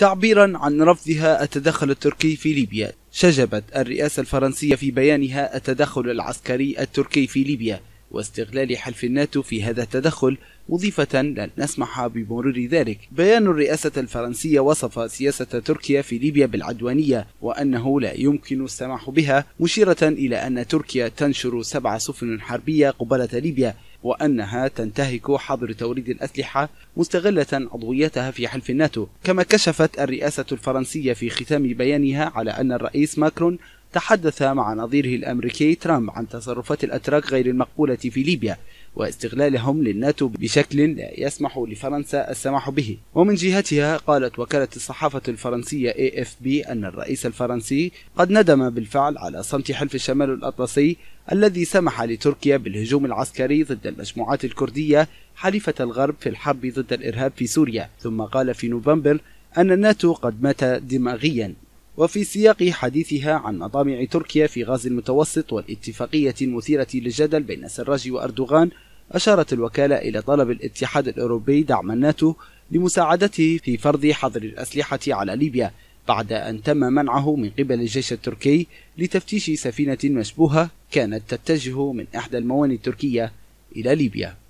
تعبيرا عن رفضها التدخل التركي في ليبيا شجبت الرئاسة الفرنسية في بيانها التدخل العسكري التركي في ليبيا واستغلال حلف الناتو في هذا التدخل مضيفة لن نسمح بمرور ذلك بيان الرئاسة الفرنسية وصف سياسة تركيا في ليبيا بالعدوانية وأنه لا يمكن السماح بها مشيرة إلى أن تركيا تنشر سبع سفن حربية قبالة ليبيا وأنها تنتهك حظر توريد الأسلحة مستغلة عضويتها في حلف الناتو كما كشفت الرئاسة الفرنسية في ختام بيانها على أن الرئيس ماكرون تحدث مع نظيره الأمريكي ترامب عن تصرفات الأتراك غير المقبولة في ليبيا واستغلالهم للناتو بشكل لا يسمح لفرنسا السماح به ومن جهتها قالت وكالة الصحافة الفرنسية AFP أن الرئيس الفرنسي قد ندم بالفعل على صمت حلف الشمال الأطلسي الذي سمح لتركيا بالهجوم العسكري ضد المجموعات الكردية حليفة الغرب في الحرب ضد الإرهاب في سوريا ثم قال في نوفمبر أن الناتو قد مات دماغيا وفي سياق حديثها عن مطامع تركيا في غاز المتوسط والاتفاقية المثيرة للجدل بين سراج وأردوغان أشارت الوكالة إلى طلب الاتحاد الأوروبي دعم الناتو لمساعدته في فرض حظر الأسلحة على ليبيا بعد أن تم منعه من قبل الجيش التركي لتفتيش سفينة مشبوهة كانت تتجه من إحدى المواني التركية إلى ليبيا